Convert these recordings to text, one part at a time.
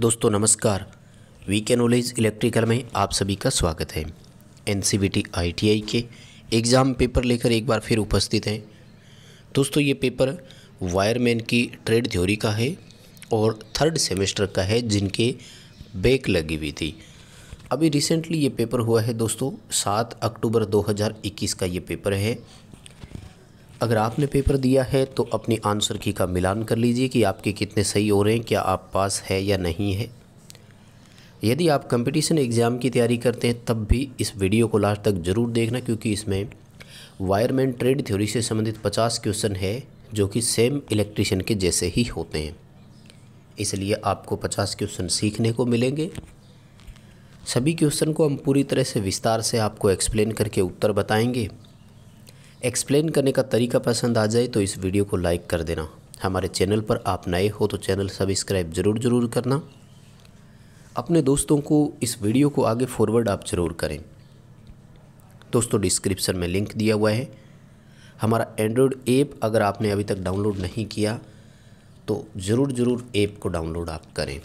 दोस्तों नमस्कार वी के नॉलेज इलेक्ट्रिकल में आप सभी का स्वागत है N C B T I T I के एग्ज़ाम पेपर लेकर एक बार फिर उपस्थित हैं दोस्तों ये पेपर वायरमैन की ट्रेड थ्योरी का है और थर्ड सेमेस्टर का है जिनके बेक लगी हुई थी अभी रिसेंटली ये पेपर हुआ है दोस्तों सात अक्टूबर 2021 का ये पेपर है अगर आपने पेपर दिया है तो अपनी आंसर की का मिलान कर लीजिए कि आपके कितने सही हो रहे हैं क्या आप पास है या नहीं है यदि आप कंपटीशन एग्ज़ाम की तैयारी करते हैं तब भी इस वीडियो को लास्ट तक ज़रूर देखना क्योंकि इसमें वायरमैन ट्रेड थ्योरी से संबंधित 50 क्वेश्चन है जो कि सेम इलेक्ट्रिशियन के जैसे ही होते हैं इसलिए आपको 50 क्वेश्चन सीखने को मिलेंगे सभी क्वेश्चन को हम पूरी तरह से विस्तार से आपको एक्सप्लेन करके उत्तर बताएंगे एक्सप्लेन करने का तरीका पसंद आ जाए तो इस वीडियो को लाइक कर देना हमारे चैनल पर आप नए हो तो चैनल सब्सक्राइब ज़रूर ज़रूर करना अपने दोस्तों को इस वीडियो को आगे फॉरवर्ड आप ज़रूर करें दोस्तों डिस्क्रिप्शन में लिंक दिया हुआ है हमारा एंड्रॉयड ऐप अगर आपने अभी तक डाउनलोड नहीं किया तो ज़रूर ज़रूर ऐप को डाउनलोड आप करें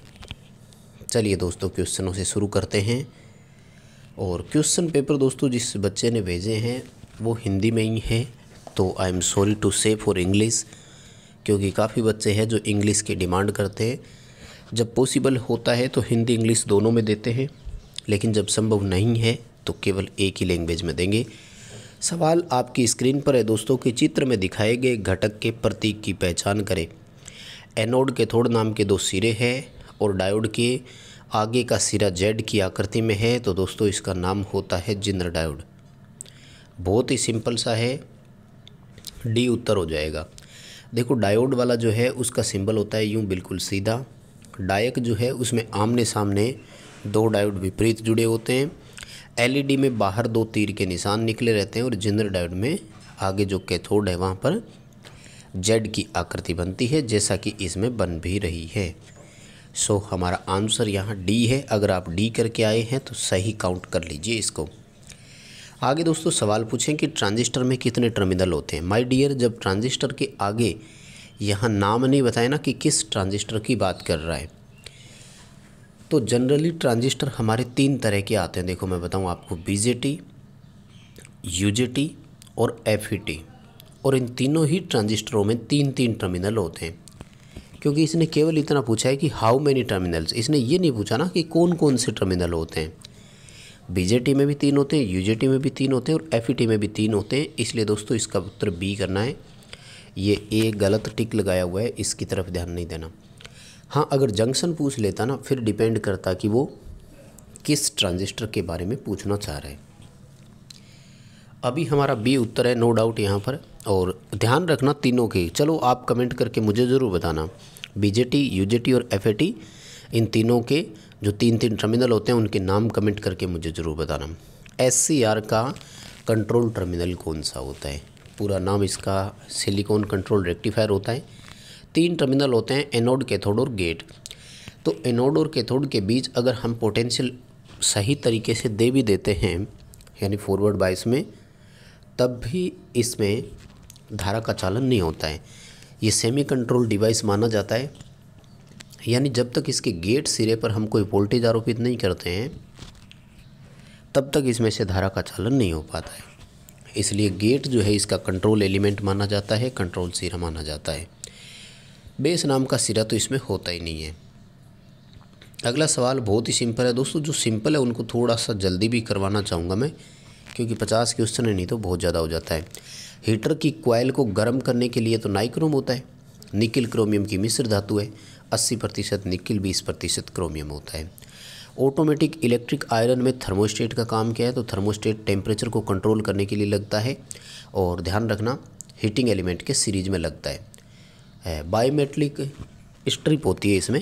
चलिए दोस्तों क्वेश्चनों से शुरू करते हैं और क्वेश्चन पेपर दोस्तों जिस बच्चे ने भेजे हैं वो हिंदी में ही हैं तो I am sorry to say for English क्योंकि काफ़ी बच्चे हैं जो इंग्लिश की डिमांड करते हैं जब पॉसिबल होता है तो हिंदी इंग्लिश दोनों में देते हैं लेकिन जब संभव नहीं है तो केवल एक ही लैंग्वेज में देंगे सवाल आपकी स्क्रीन पर है दोस्तों के चित्र में दिखाए गए घटक के प्रतीक की पहचान करें एनोड के थोड़ नाम के दो सिरे हैं और डायोड के आगे का सिरा जेड की आकृति में है तो दोस्तों इसका नाम होता है जिंद्र डायोड बहुत ही सिंपल सा है डी उत्तर हो जाएगा देखो डायोड वाला जो है उसका सिंबल होता है यूँ बिल्कुल सीधा डायक जो है उसमें आमने सामने दो डायोड विपरीत जुड़े होते हैं एलईडी e में बाहर दो तीर के निशान निकले रहते हैं और जिंदर डायोड में आगे जो कैथोड है वहाँ पर जेड की आकृति बनती है जैसा कि इसमें बन भी रही है सो हमारा आंसर यहाँ डी है अगर आप डी करके आए हैं तो सही काउंट कर लीजिए इसको आगे दोस्तों सवाल पूछें कि ट्रांजिस्टर में कितने टर्मिनल होते हैं माय डियर जब ट्रांजिस्टर के आगे यहाँ नाम नहीं बताया ना कि किस ट्रांजिस्टर की बात कर रहा है तो जनरली ट्रांजिस्टर हमारे तीन तरह के आते हैं देखो मैं बताऊँ आपको जे टी और टी e और इन तीनों ही ट्रांजिस्टरों में तीन तीन टर्मिनल होते हैं क्योंकि इसने केवल इतना पूछा है कि हाउ मैनी टर्मिनल्स इसने ये नहीं पूछा ना कि कौन कौन से टर्मिनल होते हैं बीजेटी में भी तीन होते हैं यूजेटी में भी तीन होते हैं और एफ e में भी तीन होते हैं इसलिए दोस्तों इसका उत्तर बी करना है ये ए गलत टिक लगाया हुआ है इसकी तरफ ध्यान नहीं देना हाँ अगर जंक्शन पूछ लेता ना फिर डिपेंड करता कि वो किस ट्रांजिस्टर के बारे में पूछना चाह रहे हैं अभी हमारा बी उत्तर है नो डाउट यहाँ पर और ध्यान रखना तीनों के चलो आप कमेंट करके मुझे ज़रूर बताना बीजेटी यूजेटी और एफएटी e इन तीनों के जो तीन तीन टर्मिनल होते हैं उनके नाम कमेंट करके मुझे ज़रूर बताना एस का कंट्रोल टर्मिनल कौन सा होता है पूरा नाम इसका सिलिकॉन कंट्रोल रेक्टिफायर होता है तीन टर्मिनल होते हैं एनोड कैथोड और गेट तो एनोड और कैथोड के बीच अगर हम पोटेंशियल सही तरीके से दे भी देते हैं यानी फॉरवर्ड बाइस में तब भी इसमें धारा का चालन नहीं होता है ये सेमी कंट्रोल डिवाइस माना जाता है यानी जब तक इसके गेट सिरे पर हम कोई वोल्टेज आरोपित नहीं करते हैं तब तक इसमें से धारा का चालन नहीं हो पाता है इसलिए गेट जो है इसका कंट्रोल एलिमेंट माना जाता है कंट्रोल सिरा माना जाता है बेस नाम का सिरा तो इसमें होता ही नहीं है अगला सवाल बहुत ही सिंपल है दोस्तों जो सिंपल है उनको थोड़ा सा जल्दी भी करवाना चाहूँगा मैं क्योंकि पचास क्वेश्चन है नहीं तो बहुत ज़्यादा हो जाता है हीटर की क्वाइल को गर्म करने के लिए तो नाइक्रोम होता है निकिल क्रोमियम की मिश्र धातु है अस्सी प्रतिशत निकिल बीस प्रतिशत क्रोमियम होता है ऑटोमेटिक इलेक्ट्रिक आयरन में थर्मोस्टेट का काम क्या है तो थर्मोस्टेट टेम्परेचर को कंट्रोल करने के लिए लगता है और ध्यान रखना हीटिंग एलिमेंट के सीरीज में लगता है बायोमेट्रिक स्ट्रिप होती है इसमें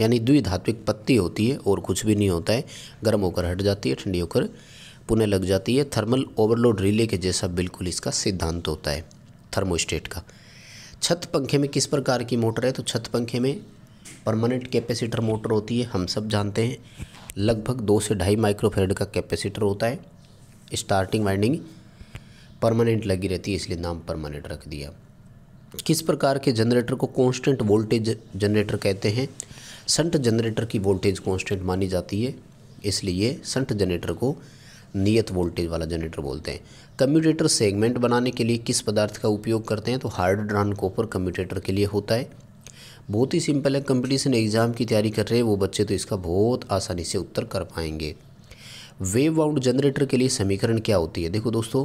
यानी द्विधात्विक पत्ती होती है और कुछ भी नहीं होता है गर्म होकर हट जाती है ठंडी होकर पुनः लग जाती है थर्मल ओवरलोड रिले के जैसा बिल्कुल इसका सिद्धांत होता है थर्मोस्टेट का छत पंखे में किस प्रकार की मोटर है तो छत पंखे में परमानेंट कैपेसिटर मोटर होती है हम सब जानते हैं लगभग दो से ढाई माइक्रोफेरेड का कैपेसिटर होता है स्टार्टिंग वाइंडिंग परमानेंट लगी रहती है इसलिए नाम परमानेंट रख दिया किस प्रकार के जनरेटर को कांस्टेंट वोल्टेज जनरेटर कहते हैं संट जनरेटर की वोल्टेज कांस्टेंट मानी जाती है इसलिए संट जनरेटर को नियत वोल्टेज वाला जनरेटर बोलते हैं कम्यूटेटर सेगमेंट बनाने के लिए किस पदार्थ का उपयोग करते हैं तो हार्ड ड्रान कॉपर कम्यूटेटर के लिए होता है बहुत ही सिंपल है कंपटीशन एग्ज़ाम की तैयारी कर रहे हैं वो बच्चे तो इसका बहुत आसानी से उत्तर कर पाएंगे वेव वाउंड जनरेटर के लिए समीकरण क्या होती है देखो दोस्तों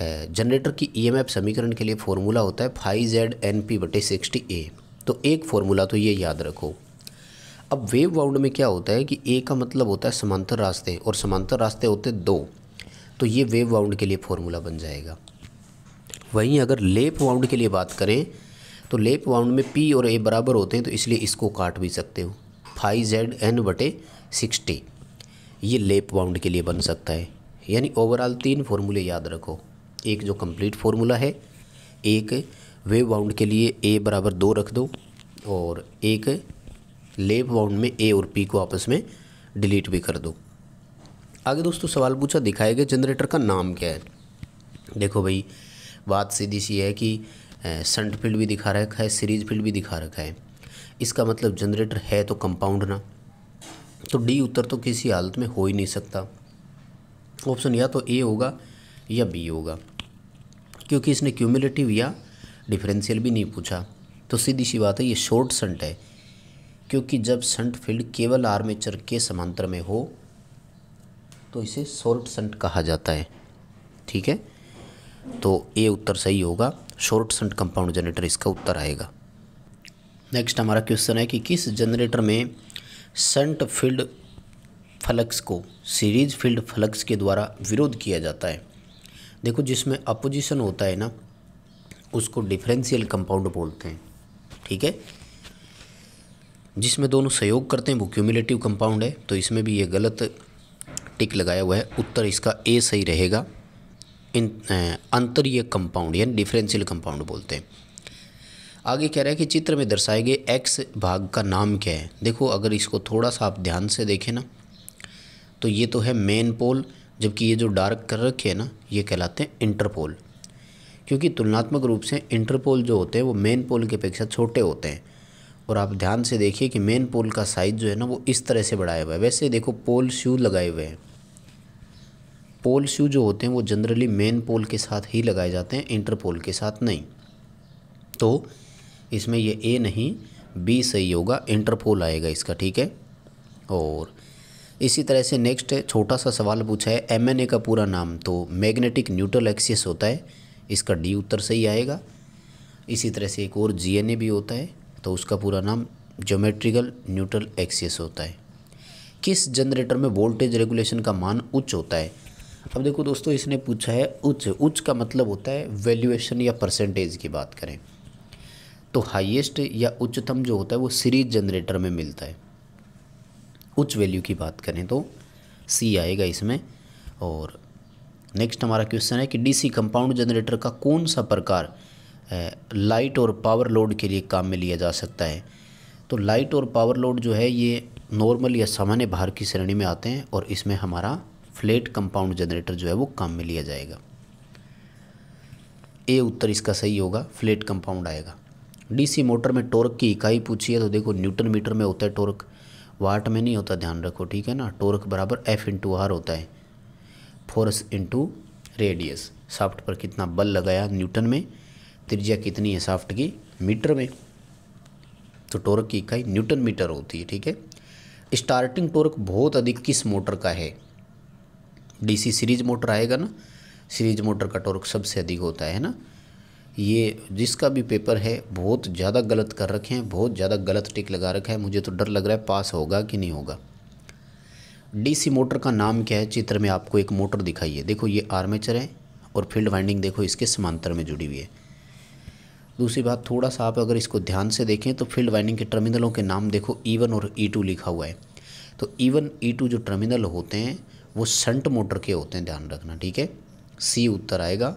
जनरेटर की ईएमएफ e समीकरण के लिए फॉर्मूला होता है फाइव जेड एन पी बटे सिक्सटी ए तो एक फॉर्मूला तो ये याद रखो अब वेव वाउंड में क्या होता है कि ए का मतलब होता है समांतर रास्ते और समांतर रास्ते होते दो तो ये वेव वाउंड के लिए फॉर्मूला बन जाएगा वहीं अगर लेप वाउंड के लिए बात करें तो लेप वाउंड में पी और ए बराबर होते हैं तो इसलिए इसको काट भी सकते हो फाइव जेड एन बटे सिक्सटी ये लेप वाउंड के लिए बन सकता है यानी ओवरऑल तीन फार्मूले याद रखो एक जो कंप्लीट फार्मूला है एक वेव बाउंड के लिए ए बराबर दो रख दो और एक लेप बाउंड में ए और पी को आपस में डिलीट भी कर दो आगे दोस्तों सवाल पूछा दिखाएगा जनरेटर का नाम क्या है देखो भाई बात सीधी सी है कि संट फील्ड भी दिखा रखा है सीरीज फील्ड भी दिखा रखा है इसका मतलब जनरेटर है तो कंपाउंड ना तो डी उत्तर तो किसी हालत में हो ही नहीं सकता ऑप्शन या तो ए होगा या बी होगा क्योंकि इसने क्यूमुलेटिव या डिफरेंशियल भी नहीं पूछा तो सीधी सी बात है ये शॉर्ट संट है क्योंकि जब संट फील्ड केवल आर्मेचर के समांतर में हो तो इसे शॉर्ट संट कहा जाता है ठीक है तो ए उत्तर सही होगा शॉर्ट शंट कंपाउंड जनरेटर इसका उत्तर आएगा नेक्स्ट हमारा क्वेश्चन है कि किस जनरेटर में सेंट फील्ड फ्लक्स को सीरीज फील्ड फ्लक्स के द्वारा विरोध किया जाता है देखो जिसमें अपोजिशन होता है ना उसको डिफरेंशियल कंपाउंड बोलते हैं ठीक है जिसमें दोनों सहयोग करते हैं वो क्यूमुलेटिव कंपाउंड है तो इसमें भी ये गलत टिक लगाया हुआ है उत्तर इसका ए सही रहेगा इन अंतरीय कंपाउंड यानी डिफरेंशियल कंपाउंड बोलते हैं आगे कह रहा है कि चित्र में दर्शाए गए एक्स भाग का नाम क्या है देखो अगर इसको थोड़ा सा आप ध्यान से देखें ना तो ये तो है मेन पोल जबकि ये जो डार्क कर रखे हैं ना ये कहलाते हैं इंटरपोल क्योंकि तुलनात्मक रूप से इंटरपोल जो होते हैं वो मेन पोल की अपेक्षा छोटे होते हैं और आप ध्यान से देखिए कि मेन पोल का साइज़ जो है ना वो इस तरह से बढ़ाया हुआ है वैसे देखो पोल शू लगाए हुए हैं पोल शू जो होते हैं वो जनरली मेन पोल के साथ ही लगाए जाते हैं इंटर पोल के साथ नहीं तो इसमें ये ए नहीं बी सही होगा इंटरपोल आएगा इसका ठीक है और इसी तरह से नेक्स्ट छोटा सा सवाल पूछा है एम का पूरा नाम तो मैग्नेटिक न्यूट्रल एक्सिस होता है इसका डी उत्तर सही आएगा इसी तरह से एक और जी भी होता है तो उसका पूरा नाम जोमेट्रिकल न्यूट्रल एक्सिस होता है किस जनरेटर में वोल्टेज रेगुलेशन का मान उच्च होता है अब देखो दोस्तों इसने पूछा है उच्च उच्च का मतलब होता है वैल्यूएशन या परसेंटेज की बात करें तो हाईएस्ट या उच्चतम जो होता है वो सीरीज जनरेटर में मिलता है उच्च वैल्यू की बात करें तो सी आएगा इसमें और नेक्स्ट हमारा क्वेश्चन है कि डीसी कंपाउंड जनरेटर का कौन सा प्रकार लाइट और पावर लोड के लिए काम में लिया जा सकता है तो लाइट और पावर लोड जो है ये नॉर्मल या सामान्य भार की श्रेणी में आते हैं और इसमें हमारा फ्लेट कंपाउंड जनरेटर जो है वो काम में लिया जाएगा ए उत्तर इसका सही होगा फ्लेट कंपाउंड आएगा डीसी मोटर में टॉर्क की इकाई पूछी है तो देखो न्यूटन मीटर में होता है टॉर्क वाट में नहीं होता ध्यान रखो ठीक है ना टॉर्क बराबर एफ इंटू आर होता है फोर्स इंटू रेडियस साफ्ट पर कितना बल लगाया न्यूटन में त्रिज्या कितनी है साफ्ट की मीटर में तो टॉर्क की इकाई न्यूटन मीटर होती है ठीक है स्टार्टिंग टॉर्क बहुत अधिक किस मोटर का है डीसी सीरीज मोटर आएगा ना सीरीज मोटर का टॉर्क सबसे अधिक होता है ना ये जिसका भी पेपर है बहुत ज़्यादा गलत कर रखे हैं बहुत ज़्यादा गलत टिक लगा रखा है मुझे तो डर लग रहा है पास होगा कि नहीं होगा डीसी मोटर का नाम क्या है चित्र में आपको एक मोटर दिखाई है देखो ये आर्मेचर है और फील्ड वाइंडिंग देखो इसके समांतर में जुड़ी हुई है दूसरी बात थोड़ा सा आप अगर इसको ध्यान से देखें तो फील्ड वाइंडिंग के टर्मिनलों के नाम देखो ई e और ई e टू लिखा हुआ है तो ई वन ई टू जो टर्मिनल होते हैं वो सेंट मोटर के होते हैं ध्यान रखना ठीक है सी उत्तर आएगा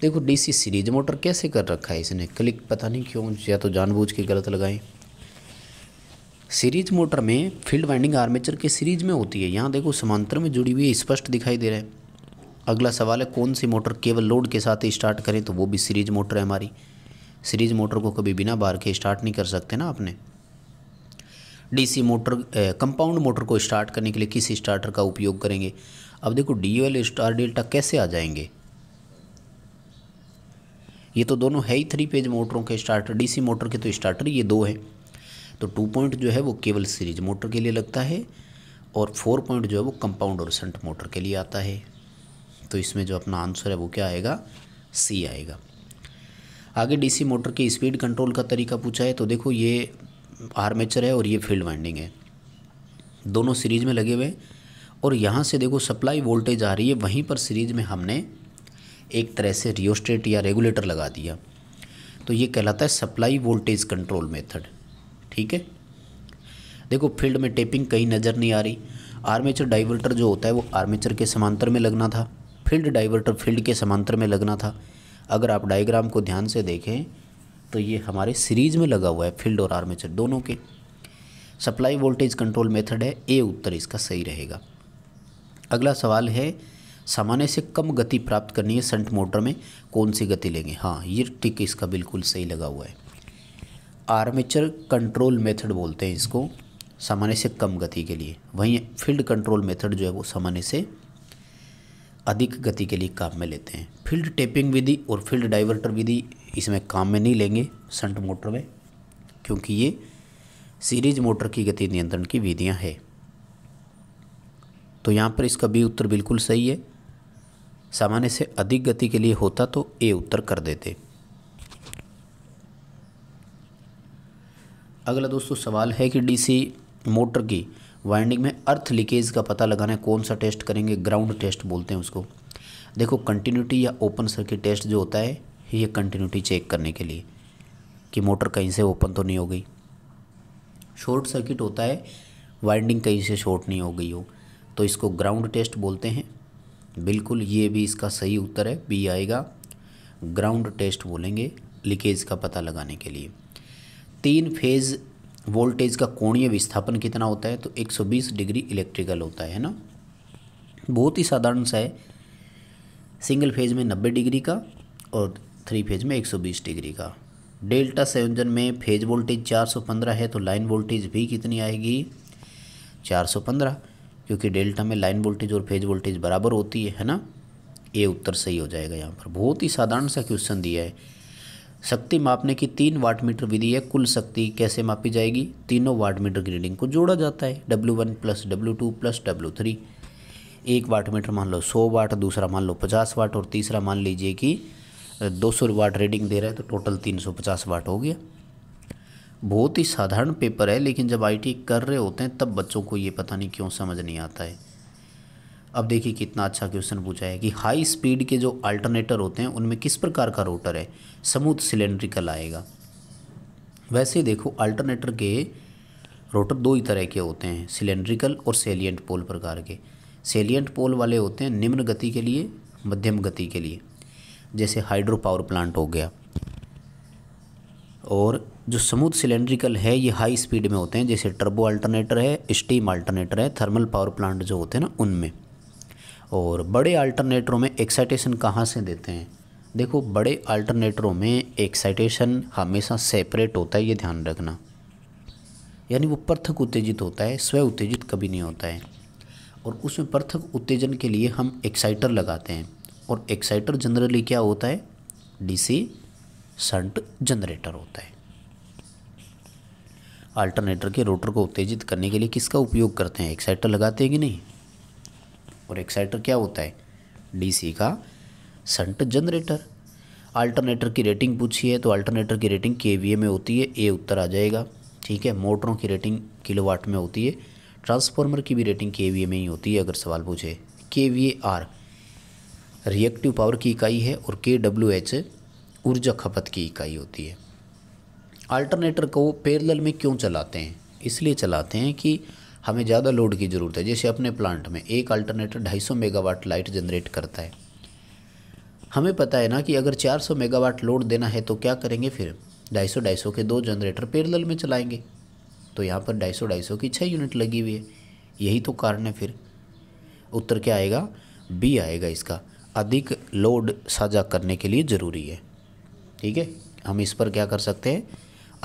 देखो डीसी सीरीज मोटर कैसे कर रखा है इसने क्लिक पता नहीं क्यों या तो जानबूझ के गलत लगाएं सीरीज मोटर में फील्ड वाइंडिंग आर्मेचर के सीरीज में होती है यहाँ देखो समांतर में जुड़ी हुई है स्पष्ट दिखाई दे रहा है अगला सवाल है कौन सी मोटर केवल लोड के साथ ही स्टार्ट करें तो वो भी सीरीज मोटर है हमारी सीरीज मोटर को कभी बिना बार के स्टार्ट नहीं कर सकते ना आपने डीसी मोटर कंपाउंड मोटर को स्टार्ट करने के लिए किस स्टार्टर का उपयोग करेंगे अब देखो डी एल स्टार डेल्टा कैसे आ जाएंगे ये तो दोनों है ही थ्री पेज मोटरों के स्टार्टर डीसी मोटर के तो स्टार्टर ये दो हैं तो टू पॉइंट जो है वो केवल सीरीज मोटर के लिए लगता है और फोर पॉइंट जो है वो कंपाउंड और सेंट मोटर के लिए आता है तो इसमें जो अपना आंसर है वो क्या आएगा सी आएगा आगे डीसी मोटर की स्पीड कंट्रोल का तरीका पूछा है तो देखो ये आर्मेचर है और ये फील्ड वाइंडिंग है दोनों सीरीज में लगे हुए हैं और यहाँ से देखो सप्लाई वोल्टेज आ रही है वहीं पर सीरीज में हमने एक तरह से रियोस्टेट या रेगुलेटर लगा दिया तो ये कहलाता है सप्लाई वोल्टेज कंट्रोल मेथड ठीक है देखो फील्ड में टेपिंग कहीं नज़र नहीं आ रही आर्मेचर डाइवर्टर जो होता है वो आर्मेचर के समांतर में लगना था फील्ड डाइवर्टर फील्ड के समांतर में लगना था अगर आप डायग्राम को ध्यान से देखें तो ये हमारे सीरीज में लगा हुआ है फील्ड और आर्मेचर दोनों के सप्लाई वोल्टेज कंट्रोल मेथड है ए उत्तर इसका सही रहेगा अगला सवाल है सामान्य से कम गति प्राप्त करनी है संट मोटर में कौन सी गति लेंगे हाँ ये टिक इसका बिल्कुल सही लगा हुआ है आर्मेचर कंट्रोल मेथड बोलते हैं इसको सामान्य से कम गति के लिए वहीं फील्ड कंट्रोल मेथड जो है वो सामान्य से अधिक गति के लिए काम में लेते हैं फील्ड टेपिंग विधि और फील्ड डाइवर्टर विधि इसमें काम में नहीं लेंगे संट मोटर में क्योंकि ये सीरीज मोटर की गति नियंत्रण की विधियां है तो यहाँ पर इसका बी उत्तर बिल्कुल सही है सामान्य से अधिक गति के लिए होता तो ए उत्तर कर देते अगला दोस्तों सवाल है कि डीसी मोटर की वाइंडिंग में अर्थ लीकेज का पता लगाना कौन सा टेस्ट करेंगे ग्राउंड टेस्ट बोलते हैं उसको देखो कंटिन्यूटी या ओपन सर्किट टेस्ट जो होता है ये कंटिन्यूटी चेक करने के लिए कि मोटर कहीं से ओपन तो नहीं हो गई शॉर्ट सर्किट होता है वाइंडिंग कहीं से शॉर्ट नहीं हो गई हो तो इसको ग्राउंड टेस्ट बोलते हैं बिल्कुल ये भी इसका सही उत्तर है बी आएगा ग्राउंड टेस्ट बोलेंगे लीकेज का पता लगाने के लिए तीन फेज़ वोल्टेज का कोणीय विस्थापन कितना होता है तो 120 डिग्री इलेक्ट्रिकल होता है ना बहुत ही साधारण सा है सिंगल फेज में 90 डिग्री का और थ्री फेज में 120 डिग्री का डेल्टा संयोजन में फेज वोल्टेज 415 है तो लाइन वोल्टेज भी कितनी आएगी 415 क्योंकि डेल्टा में लाइन वोल्टेज और फेज वोल्टेज बराबर होती है है ना ये उत्तर सही हो जाएगा यहाँ पर बहुत ही साधारण सा क्वेश्चन दिया है शक्ति मापने की तीन वाट मीटर विधि है कुल शक्ति कैसे मापी जाएगी तीनों वाट मीटर की रीडिंग को जोड़ा जाता है W one plus W two plus W three एक वाट मीटर मान लो सौ वाट दूसरा मान लो पचास वाट और तीसरा मान लीजिए कि दो सौ वाट रीडिंग दे रहा है तो टोटल तीन सौ पचास वाट हो गया बहुत ही साधारण पेपर है लेकिन जब आई कर रहे होते हैं तब बच्चों को ये पता नहीं क्यों समझ नहीं आता है अब देखिए कितना अच्छा क्वेश्चन पूछा है कि हाई स्पीड के जो अल्टरनेटर होते हैं उनमें किस प्रकार का रोटर है समूथ सिलेंड्रिकल आएगा वैसे देखो अल्टरनेटर के रोटर दो ही तरह के होते हैं सिलेंड्रिकल और सेलियंट पोल प्रकार के सेलियंट पोल वाले होते हैं निम्न गति के लिए मध्यम गति के लिए जैसे हाइड्रो पावर प्लांट हो गया और जो स्मूथ सिलेंड्रिकल है ये हाई स्पीड में होते हैं जैसे टर्बो अल्टरनेटर है स्टीम अल्टरनेटर है थर्मल पावर प्लांट जो होते हैं ना उनमें और बड़े अल्टरनेटरों में एक्साइटेशन कहाँ से देते हैं देखो बड़े अल्टरनेटरों में एक्साइटेशन हमेशा सेपरेट होता है ये ध्यान रखना यानी वो पृथक उत्तेजित होता है स्वयं उत्तेजित कभी नहीं होता है और उसमें पृथक उत्तेजन के लिए हम एक्साइटर लगाते हैं और एक्साइटर जनरली क्या होता है डीसी संट जनरेटर होता है अल्टरनेटर के रोटर को उत्तेजित करने के लिए किसका उपयोग करते हैं एक्साइटर लगाते हैं कि नहीं और एक्साइटर क्या होता है डीसी का संट जनरेटर अल्टरनेटर की रेटिंग पूछी है तो अल्टरनेटर की रेटिंग के में होती है ए उत्तर आ जाएगा ठीक है मोटरों की रेटिंग किलोवाट में होती है ट्रांसफार्मर की भी रेटिंग के में ही होती है अगर सवाल पूछे के वी आर रिएक्टिव पावर की इकाई है और के डब्ल्यू एच ऊर्जा खपत की इकाई होती है अल्टरनेटर को पैरेलल में क्यों चलाते हैं इसलिए चलाते हैं कि हमें ज़्यादा लोड की ज़रूरत है जैसे अपने प्लांट में एक अल्टरनेटर 250 मेगावाट लाइट जनरेट करता है हमें पता है ना कि अगर 400 मेगावाट लोड देना है तो क्या करेंगे फिर 250 250 के दो जनरेटर पैरेलल में चलाएंगे तो यहाँ पर 250 250 की छः यूनिट लगी हुई है यही तो कारण है फिर उत्तर क्या आएगा बी आएगा इसका अधिक लोड साझा करने के लिए ज़रूरी है ठीक है हम इस पर क्या कर सकते हैं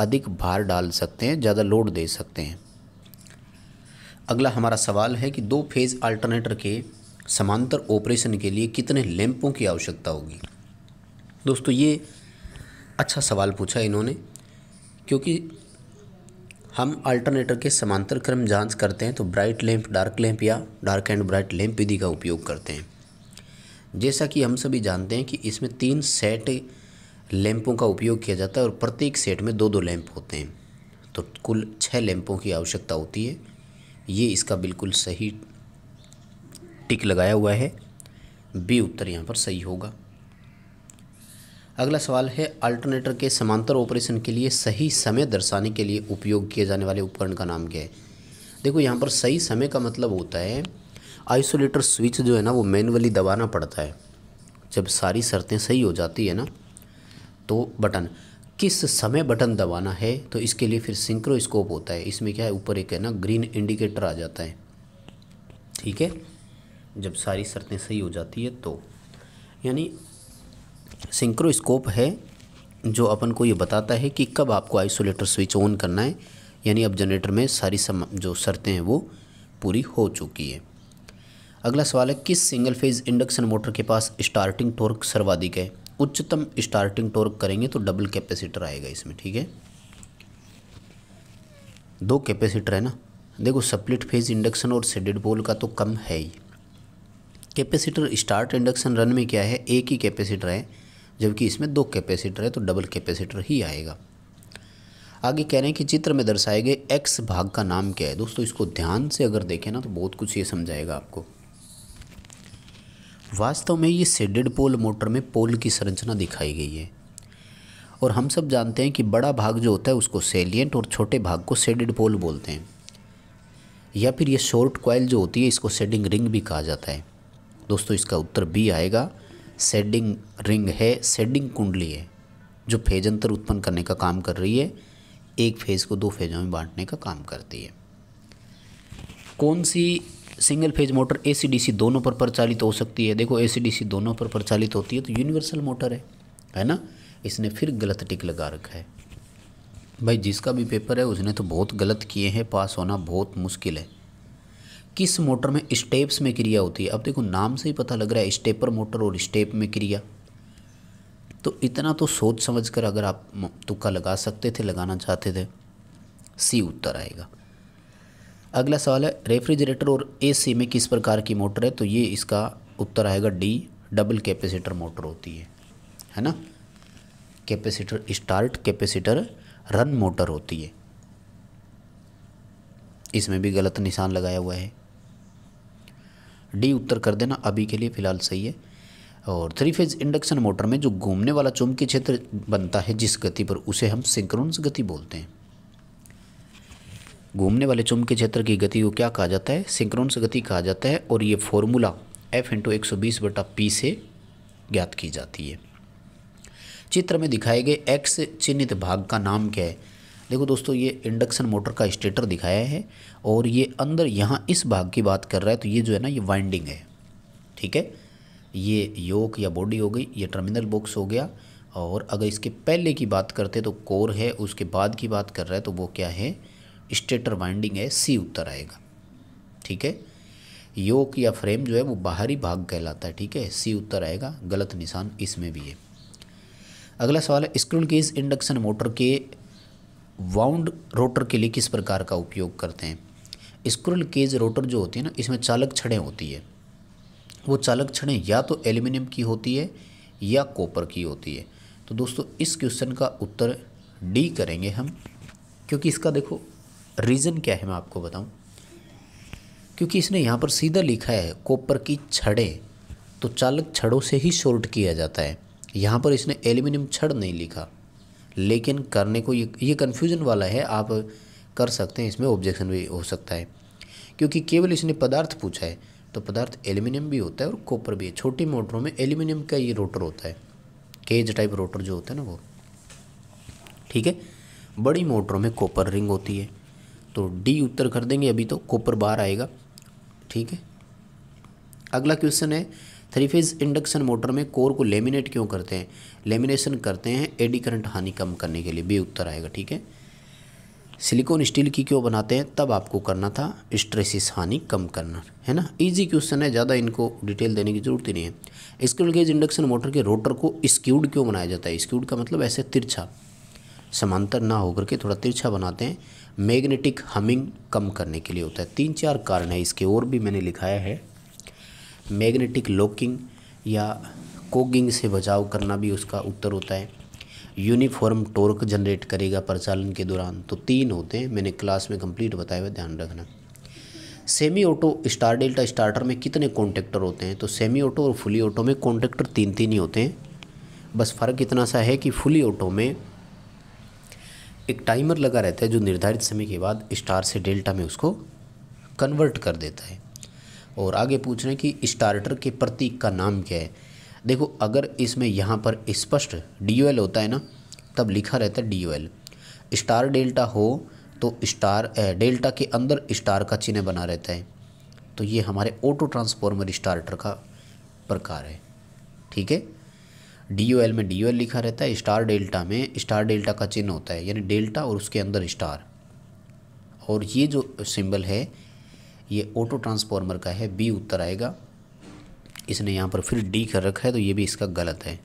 अधिक भार डाल सकते हैं ज़्यादा लोड दे सकते हैं अगला हमारा सवाल है कि दो फेज़ अल्टरनेटर के समांतर ऑपरेशन के लिए कितने लैंपों की आवश्यकता होगी दोस्तों ये अच्छा सवाल पूछा इन्होंने क्योंकि हम अल्टरनेटर के समांतर क्रम जांच करते हैं तो ब्राइट लैंप डार्क लैंप या डार्क एंड ब्राइट लैंप विधि का उपयोग करते हैं जैसा कि हम सभी जानते हैं कि इसमें तीन सेट लैंपों का उपयोग किया जाता है और प्रत्येक सेट में दो दो लैंप होते हैं तो कुल छः लैंपों की आवश्यकता होती है ये इसका बिल्कुल सही टिक लगाया हुआ है बी उत्तर यहाँ पर सही होगा अगला सवाल है अल्टरनेटर के समांतर ऑपरेशन के लिए सही समय दर्शाने के लिए उपयोग किए जाने वाले उपकरण का नाम क्या है देखो यहाँ पर सही समय का मतलब होता है आइसोलेटर स्विच जो है ना वो मैनुअली दबाना पड़ता है जब सारी शर्तें सही हो जाती है ना तो बटन किस समय बटन दबाना है तो इसके लिए फिर सिंक्रोस्कोप होता है इसमें क्या है ऊपर एक है ना ग्रीन इंडिकेटर आ जाता है ठीक है जब सारी शर्तें सही हो जाती है तो यानी सिंक्रोस्कोप है जो अपन को ये बताता है कि कब आपको आइसोलेटर स्विच ऑन करना है यानी अब जनरेटर में सारी सम जो शर्तें हैं वो पूरी हो चुकी है अगला सवाल है किस सिंगल फेज इंडक्शन मोटर के पास स्टार्टिंग टॉर्क सर्वाधिक है उच्चतम स्टार्टिंग टॉर्क करेंगे तो डबल कैपेसिटर आएगा इसमें ठीक है दो कैपेसिटर है ना देखो सप्लिट फेज इंडक्शन और सेडेड पोल का तो कम है ही कैपेसिटर स्टार्ट इंडक्शन रन में क्या है एक ही कैपेसिटर है जबकि इसमें दो कैपेसिटर है तो डबल कैपेसिटर ही आएगा आगे कह रहे हैं कि चित्र में दर्शाए गए एक्स भाग का नाम क्या है दोस्तों इसको ध्यान से अगर देखें ना तो बहुत कुछ ये समझाएगा आपको वास्तव में ये सेडेड पोल मोटर में पोल की संरचना दिखाई गई है और हम सब जानते हैं कि बड़ा भाग जो होता है उसको सेलियंट और छोटे भाग को सेडेड पोल बोलते हैं या फिर ये शॉर्ट कॉयल जो होती है इसको सेडिंग रिंग भी कहा जाता है दोस्तों इसका उत्तर बी आएगा सेडिंग रिंग है सेडिंग कुंडली है जो फेज अंतर उत्पन्न करने का काम कर रही है एक फेज़ को दो फेजों में बांटने का काम करती है कौन सी सिंगल फेज मोटर एसीडीसी दोनों पर प्रचालित हो सकती है देखो एसीडीसी दोनों पर प्रचालित होती है तो यूनिवर्सल मोटर है है ना इसने फिर गलत टिक लगा रखा है भाई जिसका भी पेपर है उसने तो बहुत गलत किए हैं पास होना बहुत मुश्किल है किस मोटर में स्टेप्स में क्रिया होती है अब देखो नाम से ही पता लग रहा है स्टेपर मोटर और स्टेप में क्रिया तो इतना तो सोच समझ कर अगर आप तुक्का लगा सकते थे लगाना चाहते थे सी उत्तर आएगा अगला सवाल है रेफ्रिजरेटर और एसी में किस प्रकार की मोटर है तो ये इसका उत्तर आएगा डी डबल कैपेसिटर मोटर होती है है ना capacitor start capacitor run motor होती है इसमें भी गलत निशान लगाया हुआ है डी उत्तर कर देना अभी के लिए फ़िलहाल सही है और थ्री फेज इंडक्शन मोटर में जो घूमने वाला चुंबकीय क्षेत्र बनता है जिस गति पर उसे हम सिंक्रोनस गति बोलते हैं घूमने वाले चुंबकीय क्षेत्र की गति को क्या कहा जाता है सिंक्रोनस गति कहा जाता है और ये फॉर्मूला एफ इंटू एक सौ बीस बटा पी से ज्ञात की जाती है चित्र में दिखाए गए एक्स चिन्हित भाग का नाम क्या है देखो दोस्तों ये इंडक्शन मोटर का स्टेटर दिखाया है और ये अंदर यहाँ इस भाग की बात कर रहा है तो ये जो है ना ये वाइंडिंग है ठीक है ये योक या बॉडी हो गई ये टर्मिनल बॉक्स हो गया और अगर इसके पहले की बात करते तो कोर है उसके बाद की बात कर रहा है तो वो क्या है स्टेटर वाइंडिंग है सी उत्तर आएगा ठीक है योक या फ्रेम जो है वो बाहरी भाग कहलाता है ठीक है सी उत्तर आएगा गलत निशान इसमें भी है अगला सवाल है स्क्रूल केज इंडक्शन मोटर के वाउंड रोटर के लिए किस प्रकार का उपयोग करते हैं स्क्रूल केज रोटर जो होती है ना इसमें चालक छड़ें होती है वो चालक छड़ें या तो एल्यूमिनियम की होती है या कॉपर की होती है तो दोस्तों इस क्वेश्चन का उत्तर डी करेंगे हम क्योंकि इसका देखो रीज़न क्या है मैं आपको बताऊं क्योंकि इसने यहाँ पर सीधा लिखा है कॉपर की छड़ें तो चालक छड़ों से ही शॉर्ट किया जाता है यहाँ पर इसने एल्युमिनियम छड़ नहीं लिखा लेकिन करने को ये ये कन्फ्यूज़न वाला है आप कर सकते हैं इसमें ऑब्जेक्शन भी हो सकता है क्योंकि केवल इसने पदार्थ पूछा है तो पदार्थ एल्युमिनियम भी होता है और कॉपर भी है छोटी मोटरों में एल्युमिनियम का ये रोटर होता है केज टाइप रोटर जो होता है ना वो ठीक है बड़ी मोटरों में कॉपर रिंग होती है तो डी उत्तर कर देंगे अभी तो कॉपर बाहर आएगा ठीक है अगला क्वेश्चन है थ्री फेज इंडक्शन मोटर में कोर को लेमिनेट क्यों करते हैं लेमिनेशन करते हैं एडी करंट हानि कम करने के लिए बी उत्तर आएगा ठीक है सिलिकॉन स्टील की क्यों बनाते हैं तब आपको करना था स्ट्रेसिस हानि कम करना है ना इजी क्वेश्चन है ज़्यादा इनको डिटेल देने की ज़रूरत ही नहीं है स्क्रूल गेज इंडक्शन मोटर के रोटर को स्क्यूड क्यों बनाया जाता है स्क्यूड का मतलब ऐसे तिरछा समांतर ना होकर के थोड़ा तिरछा बनाते हैं मैग्नेटिक हमिंग कम करने के लिए होता है तीन चार कारण है इसके और भी मैंने लिखाया है मैग्नेटिक लॉकिंग या कोगिंग से बचाव करना भी उसका उत्तर होता है यूनिफॉर्म टॉर्क जनरेट करेगा प्रचालन के दौरान तो तीन होते हैं मैंने क्लास में कंप्लीट बताया हुआ ध्यान रखना semi auto star delta starter में कितने कॉन्ट्रेक्टर होते हैं तो सेमी ऑटो और फुली ऑटो में कॉन्ट्रेक्टर तीन तीन ही होते हैं बस फ़र्क इतना सा है कि फुली ऑटो में एक टाइमर लगा रहता है जो निर्धारित समय के बाद स्टार से डेल्टा में उसको कन्वर्ट कर देता है और आगे पूछ रहे हैं कि स्टार्टर के प्रतीक का नाम क्या है देखो अगर इसमें यहाँ पर स्पष्ट डी होता है ना तब लिखा रहता है डी स्टार डेल्टा हो तो स्टार डेल्टा के अंदर स्टार का चिन्ह बना रहता है तो ये हमारे ऑटो ट्रांसफॉर्मर स्टार्टर का प्रकार है ठीक है डी ओ एल में डी ओ एल लिखा रहता है स्टार डेल्टा में स्टार डेल्टा का चिन्ह होता है यानी डेल्टा और उसके अंदर स्टार और ये जो सिंबल है ये ऑटो ट्रांसफॉर्मर का है बी उत्तर आएगा इसने यहाँ पर फिर डी कर रखा है तो ये भी इसका गलत है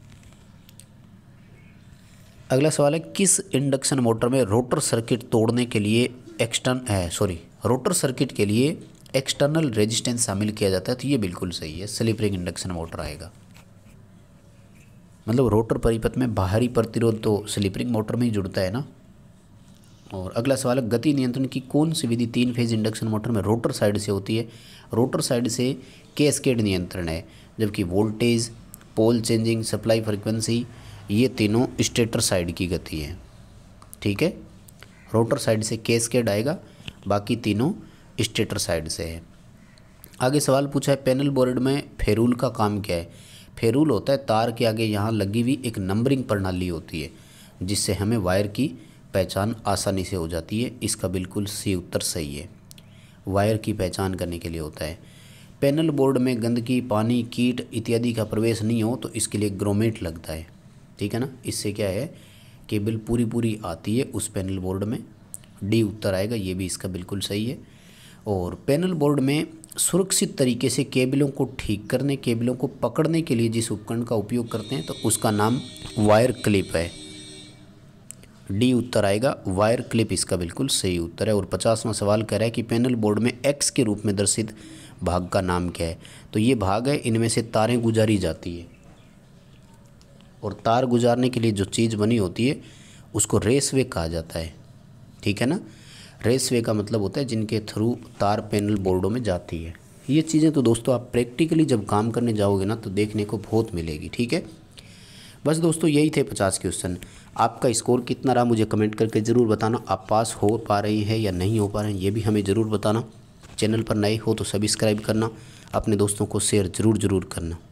अगला सवाल है किस इंडक्शन मोटर में रोटर सर्किट तोड़ने के लिए एक्सटर्न है सॉरी रोटर सर्किट के लिए एक्सटर्नल रेजिस्टेंस शामिल किया जाता है तो ये बिल्कुल सही है स्लिपरिंग इंडक्शन मोटर आएगा मतलब रोटर परिपथ में बाहरी प्रतिरोध तो स्लीपरिंग मोटर में ही जुड़ता है ना और अगला सवाल है गति नियंत्रण की कौन सी विधि तीन फेज इंडक्शन मोटर में रोटर साइड से होती है रोटर साइड से कैस्केड नियंत्रण है जबकि voltage pole changing supply frequency ये तीनों स्टेटर साइड की गति है ठीक है रोटर साइड से कैस्केड आएगा बाकी तीनों स्टेटर साइड से है आगे सवाल पूछा है पैनल बोर्ड में फेरूल का काम क्या है फेरूल होता है तार के आगे यहाँ लगी हुई एक नंबरिंग प्रणाली होती है जिससे हमें वायर की पहचान आसानी से हो जाती है इसका बिल्कुल सी उत्तर सही है वायर की पहचान करने के लिए होता है पैनल बोर्ड में गंदगी पानी कीट इत्यादि का प्रवेश नहीं हो तो इसके लिए ग्रोमेट लगता है ठीक है ना इससे क्या है केबल पूरी पूरी आती है उस पैनल बोर्ड में डी उत्तर आएगा ये भी इसका बिल्कुल सही है और पैनल बोर्ड में सुरक्षित तरीके से केबलों को ठीक करने केबलों को पकड़ने के लिए जिस उपकरण का उपयोग करते हैं तो उसका नाम वायर क्लिप है डी उत्तर आएगा वायर क्लिप इसका बिल्कुल सही उत्तर है और पचासवां सवाल कह रहा है कि पैनल बोर्ड में एक्स के रूप में दर्शित भाग का नाम क्या है तो ये भाग है इनमें से तारें गुजारी जाती है और तार गुजारने के लिए जो चीज़ बनी होती है उसको रेस वे कहा जाता है ठीक है ना रेसवे का मतलब होता है जिनके थ्रू तार पैनल बोर्डों में जाती है ये चीज़ें तो दोस्तों आप प्रैक्टिकली जब काम करने जाओगे ना तो देखने को बहुत मिलेगी ठीक है बस दोस्तों यही थे पचास क्वेश्चन आपका स्कोर कितना रहा मुझे कमेंट करके ज़रूर बताना आप पास हो पा रही है या नहीं हो पा रहे हैं ये भी हमें ज़रूर बताना चैनल पर नए हो तो सब्सक्राइब करना अपने दोस्तों को शेयर ज़रूर ज़रूर करना